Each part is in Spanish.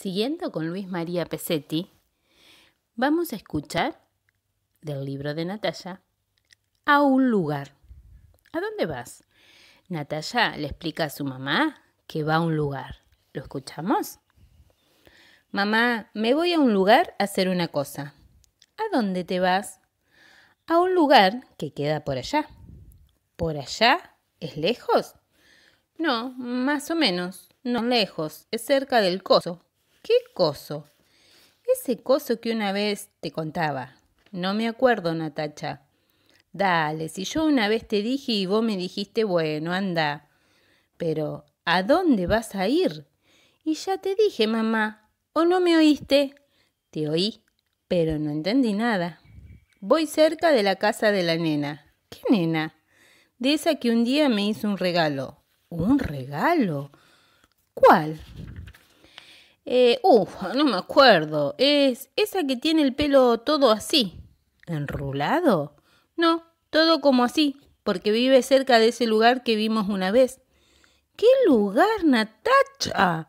Siguiendo con Luis María Pesetti, vamos a escuchar del libro de Natalia a un lugar. ¿A dónde vas? Natalia le explica a su mamá que va a un lugar. ¿Lo escuchamos? Mamá, me voy a un lugar a hacer una cosa. ¿A dónde te vas? A un lugar que queda por allá. ¿Por allá? ¿Es lejos? No, más o menos. No lejos, es cerca del coso, ¿Qué coso? Ese coso que una vez te contaba. No me acuerdo, Natacha. Dale, si yo una vez te dije y vos me dijiste, bueno, anda. Pero, ¿a dónde vas a ir? Y ya te dije, mamá, ¿o no me oíste? Te oí, pero no entendí nada. Voy cerca de la casa de la nena. ¿Qué nena? De esa que un día me hizo un regalo. ¿Un regalo? ¿Cuál? Eh, no me acuerdo. ¿Es esa que tiene el pelo todo así? ¿Enrulado? No, todo como así, porque vive cerca de ese lugar que vimos una vez. ¿Qué lugar, Natacha?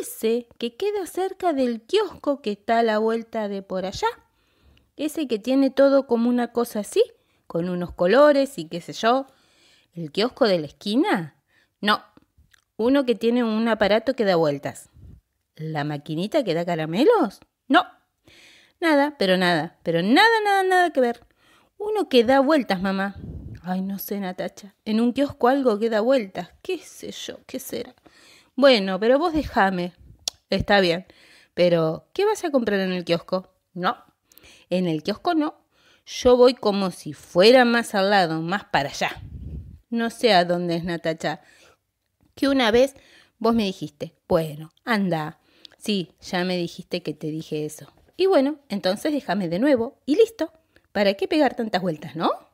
Ese que queda cerca del kiosco que está a la vuelta de por allá. Ese que tiene todo como una cosa así, con unos colores y qué sé yo. ¿El kiosco de la esquina? No, uno que tiene un aparato que da vueltas. ¿La maquinita que da caramelos? No. Nada, pero nada, pero nada, nada, nada que ver. Uno que da vueltas, mamá. Ay, no sé, Natacha. En un kiosco algo que da vueltas. ¿Qué sé yo? ¿Qué será? Bueno, pero vos déjame. Está bien. Pero, ¿qué vas a comprar en el kiosco? No. En el kiosco no. Yo voy como si fuera más al lado, más para allá. No sé a dónde es Natacha. Que una vez vos me dijiste, bueno, anda, Sí, ya me dijiste que te dije eso. Y bueno, entonces déjame de nuevo y listo. ¿Para qué pegar tantas vueltas, no?